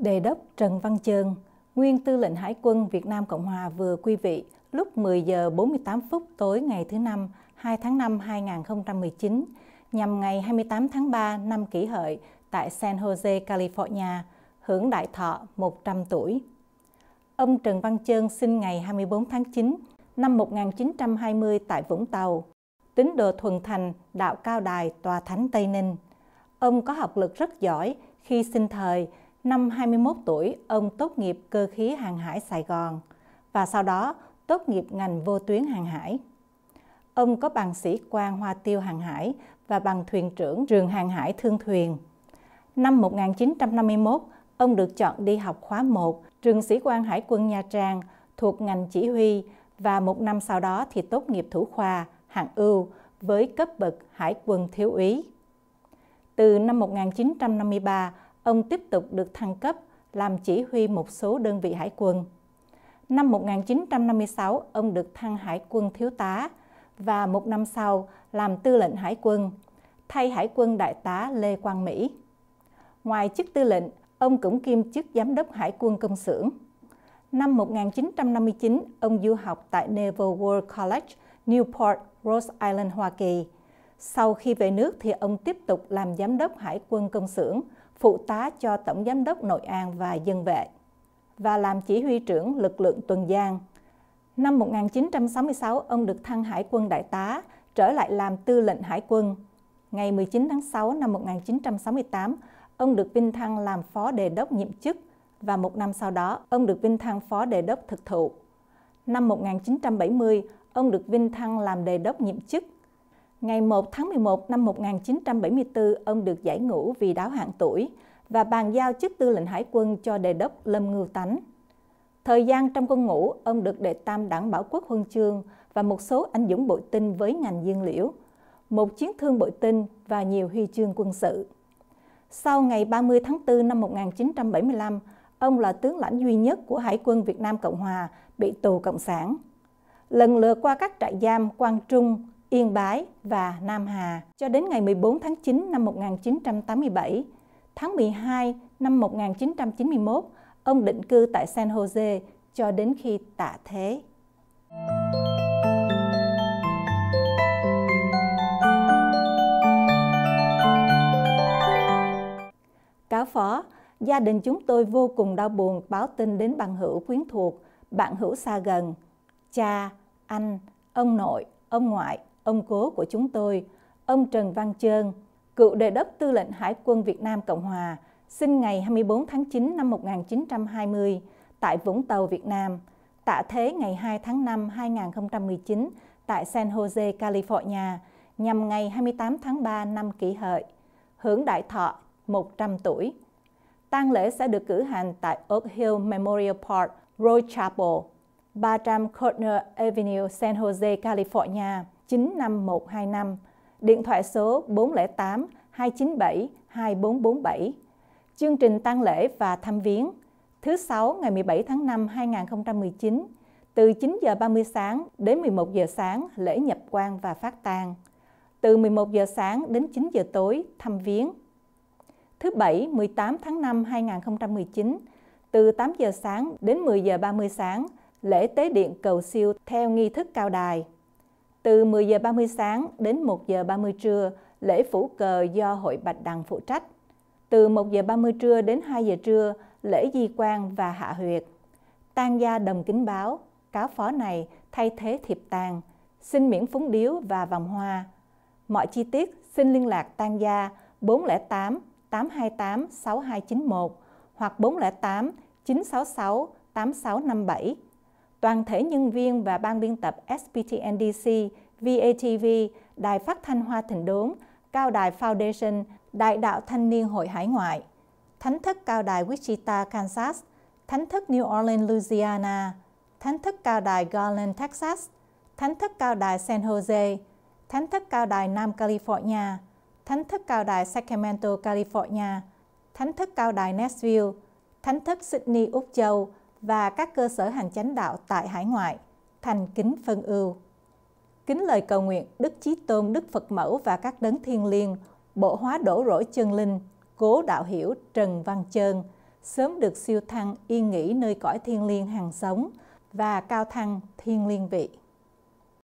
Đề đốc Trần Văn Trơn, Nguyên Tư lệnh Hải quân Việt Nam Cộng hòa vừa quy vị lúc 10 giờ 48 phút tối ngày thứ Năm 2 tháng 5 2019 nhằm ngày 28 tháng 3 năm kỷ hợi tại San Jose, California, hưởng đại thọ 100 tuổi. Ông Trần Văn Trơn sinh ngày 24 tháng 9 năm 1920 tại Vũng Tàu, tín đồ thuần thành đạo cao đài tòa thánh Tây Ninh. Ông có học lực rất giỏi khi sinh thời Năm 21 tuổi, ông tốt nghiệp cơ khí hàng hải Sài Gòn và sau đó tốt nghiệp ngành vô tuyến hàng hải. Ông có bằng sĩ quan hoa tiêu hàng hải và bằng thuyền trưởng trường hàng hải thương thuyền. Năm 1951, ông được chọn đi học khóa 1 trường sĩ quan hải quân Nha Trang thuộc ngành chỉ huy và một năm sau đó thì tốt nghiệp thủ khoa hạng ưu với cấp bậc hải quân thiếu úy. Từ năm 1953, ông tiếp tục được thăng cấp làm chỉ huy một số đơn vị hải quân. Năm 1956, ông được thăng hải quân thiếu tá và một năm sau làm tư lệnh hải quân, thay hải quân đại tá Lê Quang Mỹ. Ngoài chức tư lệnh, ông cũng kiêm chức giám đốc hải quân công xưởng. Năm 1959, ông du học tại Naval War College, Newport, Rhode Island, Hoa Kỳ. Sau khi về nước thì ông tiếp tục làm giám đốc hải quân công xưởng – phụ tá cho Tổng Giám đốc Nội An và Dân Vệ và làm chỉ huy trưởng lực lượng tuần giang. Năm 1966, ông được thăng Hải quân Đại tá, trở lại làm tư lệnh Hải quân. Ngày 19 tháng 6 năm 1968, ông được vinh thăng làm phó đề đốc nhiệm chức và một năm sau đó, ông được vinh thăng phó đề đốc thực thụ. Năm 1970, ông được vinh thăng làm đề đốc nhiệm chức Ngày 1 tháng 11 năm 1974, ông được giải ngũ vì đáo hạn tuổi và bàn giao chức tư lệnh hải quân cho đề đốc Lâm Ngưu Tánh. Thời gian trong quân ngũ, ông được đệ tam đảng bảo quốc huân chương và một số anh dũng bội tinh với ngành dương liễu, một chiến thương bội tinh và nhiều huy chương quân sự. Sau ngày 30 tháng 4 năm 1975, ông là tướng lãnh duy nhất của Hải quân Việt Nam Cộng Hòa bị tù Cộng sản. Lần lượt qua các trại giam Quang Trung, Yên Bái và Nam Hà cho đến ngày 14 tháng 9 năm 1987. Tháng 12 năm 1991, ông định cư tại San Jose cho đến khi tạ thế. Cáo phó, gia đình chúng tôi vô cùng đau buồn báo tin đến bằng hữu quyến thuộc, bạn hữu xa gần, cha, anh, ông nội, ông ngoại ông cố của chúng tôi, ông Trần Văn Trơn, cựu đề đốc tư lệnh Hải quân Việt Nam Cộng Hòa, sinh ngày 24 tháng 9 năm 1920 tại Vũng Tàu, Việt Nam, tạ thế ngày 2 tháng 5 2019 tại San Jose, California, nhằm ngày 28 tháng 3 năm kỷ hợi, hưởng đại thọ 100 tuổi. Tang lễ sẽ được cử hành tại Oak Hill Memorial Park, Roy Chapel, 300 Cortner Avenue, San Jose, California. 95125, điện thoại số 408 297 2447. Chương trình tang lễ và thăm viếng thứ sáu ngày 17 tháng 5 2019 từ 9 giờ 30 sáng đến 11 giờ sáng lễ nhập quan và phát tang. Từ 11 giờ sáng đến 9 giờ tối thăm viếng. Thứ bảy 18 tháng 5 2019 từ 8 giờ sáng đến 10 giờ 30 sáng lễ tế điện cầu siêu theo nghi thức cao đài. Từ 10 giờ 30 sáng đến 1 giờ 30 trưa, lễ phủ cờ do Hội Bạch Đằng phụ trách. Từ 1 giờ 30 trưa đến 2 giờ trưa, lễ di quan và hạ huyệt. Tang gia đồng kính báo, cáo phó này thay thế thiệp tang, xin miễn phúng điếu và vòng hoa. Mọi chi tiết xin liên lạc tang gia 408 828 6291 hoặc 408 966 8657 toàn thể nhân viên và ban biên tập SPTNDC, VATV, Đài Phát Thanh Hoa Thịnh Đốn, Cao Đài Foundation, Đại đạo Thanh niên Hội Hải ngoại, Thánh thất Cao Đài Wichita, Kansas, Thánh thất New Orleans, Louisiana, Thánh thất Cao Đài Garland, Texas, Thánh thất Cao Đài San Jose, Thánh thất Cao Đài Nam California, Thánh thất Cao Đài Sacramento, California, Thánh thất Cao Đài Nashville, Thánh thất Sydney, Úc Châu, và các cơ sở hàng chánh đạo tại hải ngoại, thành kính phân ưu. Kính lời cầu nguyện Đức Chí Tôn, Đức Phật Mẫu và các đấng thiên liêng, bộ hóa đổ rỗi chân linh, cố đạo hiểu Trần Văn Trơn, sớm được siêu thăng yên nghỉ nơi cõi thiên liêng hàng sống và cao thăng thiên liêng vị.